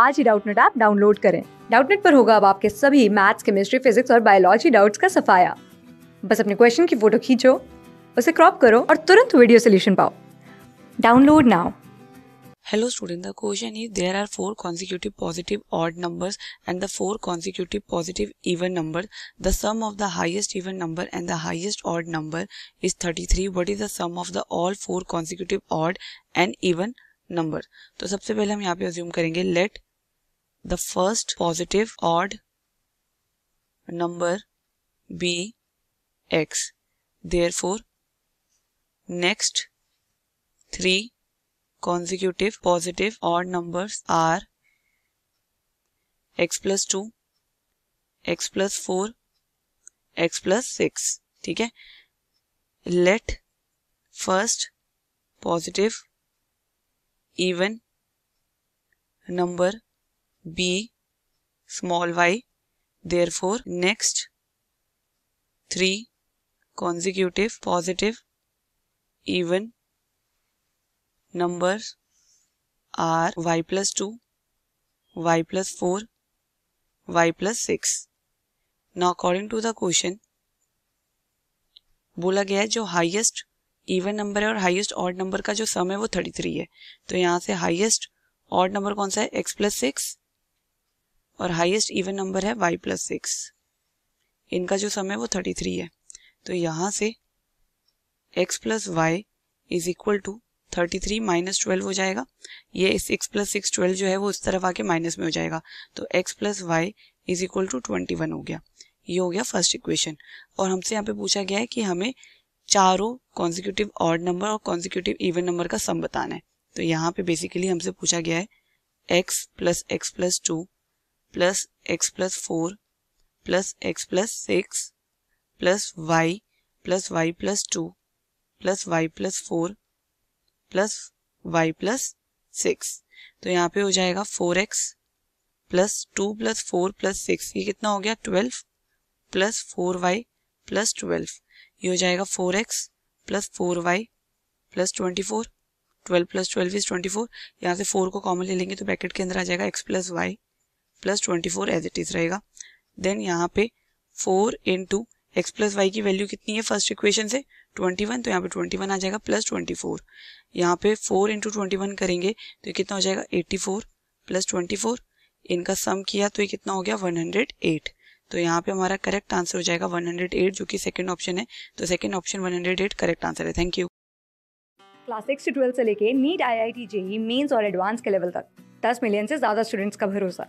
आज ही Doubtnut app download करें डाउटनेट पर होगा अब आपके सभी मैथ्स केमिस्ट्री फिजिक्स और बायोलॉजी डाउट्स का सफाया बस अपने क्वेश्चन की फोटो खींचो उसे क्रॉप करो और तुरंत वीडियो सोल्यूशन पाओ download now hello student the question is there are four consecutive positive odd numbers and the four consecutive positive even number the sum of the highest even number and the highest odd number is thirty three is the sum of the all four consecutive odd and even number तो सबसे पहले हम यहाँ पे assume करेंगे let the first positive odd number be x. Therefore, next three consecutive positive odd numbers are x plus 2, x plus 4, x plus 6. ठीक है first positive even number. Number b small y therefore next three consecutive positive even numbers are y plus 2 y plus 4 y plus 6 now according to the question बोला गया है जो highest even number है और highest odd number का जो सम है वो 33 है तो यहाँ से हाईएस्ट ऑड नंबर कौन सा है x प्लस सिक्स और हाईएस्ट इवन नंबर है वाई प्लस सिक्स इनका जो सम है वो थर्टी थ्री है तो यहाँ से X plus Y is equal to thirty three minus twelve हो जाएगा ये सिक्स प्लस सिक्स ट्वेल्व जो है वो इस तरफ आके माइनस में हो जाएगा तो X plus Y is equal to twenty one हो गया ये हो गया फर्स्ट इक्वेशन और हमसे यहाँ पे पूछा गया है कि हमें चारों कॉन्जिक्यूटिव ऑड नंबर और कॉन्जिक्यूटिव इवन नंबर का सम बताना है तो यहाँ पे बेसिकली हमसे पूछा गया है X plus X plus two plus X plus four plus X plus six plus Y plus Y plus two plus Y plus four plus Y plus six तो यहाँ पे हो जाएगा four X plus two plus four plus six ये कितना हो गया twelve plus four Y plus twelve ये हो जाएगा four X plus four Y plus twenty four twelve plus twelve is twenty four यहाँ से फोर को कॉमन ले लेंगे तो ब्रैकेट के अंदर आ जाएगा X plus Y plus twenty four as it is रहेगा देन यहाँ पे four into X plus Y की वैल्यू कितनी है फर्स्ट इक्वेशन से ट्वेंटी वन तो यहाँ पे ट्वेंटी वन आ जाएगा प्लस ट्वेंटी फोर यहाँ पे फोर इंटू ट्वेंटी वन करेंगे तो कितना हो जाएगा eighty four plus twenty four इनका सम किया तो ये कितना हो गया वन हंड्रेड एट तो यहाँ पे हमारा करेक्ट आंसर हो जाएगा 108 जो कि सेकंड ऑप्शन है तो सेकंड ऑप्शन 108 करेक्ट आंसर है थैंक यू क्लास सिक्स से ट्वेल्थ से लेके NEET I I T JEE Mains और एडवांस के लेवल तक दस मिलियन से ज्यादा स्टूडेंट्स का भरोसा